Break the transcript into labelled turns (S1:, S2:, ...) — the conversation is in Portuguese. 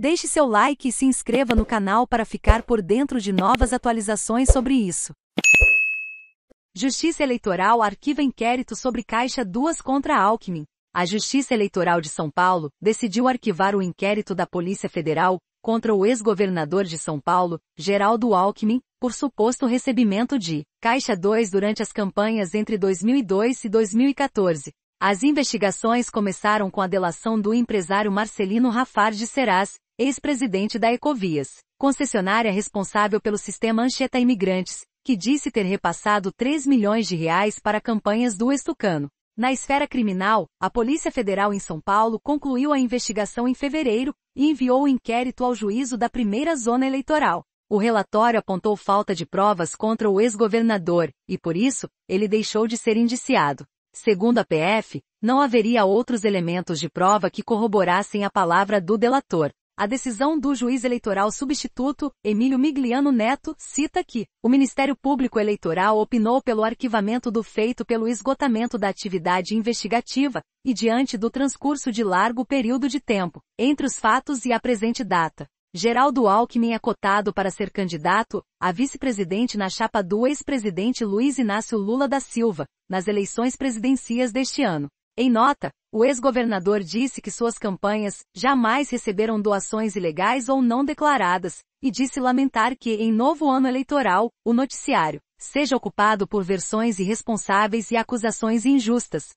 S1: Deixe seu like e se inscreva no canal para ficar por dentro de novas atualizações sobre isso. Justiça Eleitoral arquiva inquérito sobre Caixa 2 contra Alckmin. A Justiça Eleitoral de São Paulo decidiu arquivar o inquérito da Polícia Federal contra o ex-governador de São Paulo, Geraldo Alckmin, por suposto recebimento de Caixa 2 durante as campanhas entre 2002 e 2014. As investigações começaram com a delação do empresário Marcelino Rafar de Serás, ex-presidente da Ecovias, concessionária responsável pelo sistema Anchieta Imigrantes, que disse ter repassado 3 milhões de reais para campanhas do estucano. Na esfera criminal, a Polícia Federal em São Paulo concluiu a investigação em fevereiro e enviou o inquérito ao juízo da primeira zona eleitoral. O relatório apontou falta de provas contra o ex-governador e, por isso, ele deixou de ser indiciado. Segundo a PF, não haveria outros elementos de prova que corroborassem a palavra do delator. A decisão do juiz eleitoral substituto, Emílio Migliano Neto, cita que o Ministério Público Eleitoral opinou pelo arquivamento do feito pelo esgotamento da atividade investigativa e diante do transcurso de largo período de tempo entre os fatos e a presente data. Geraldo Alckmin é cotado para ser candidato a vice-presidente na chapa do ex-presidente Luiz Inácio Lula da Silva, nas eleições presidenciais deste ano. Em nota, o ex-governador disse que suas campanhas jamais receberam doações ilegais ou não declaradas, e disse lamentar que, em novo ano eleitoral, o noticiário seja ocupado por versões irresponsáveis e acusações injustas,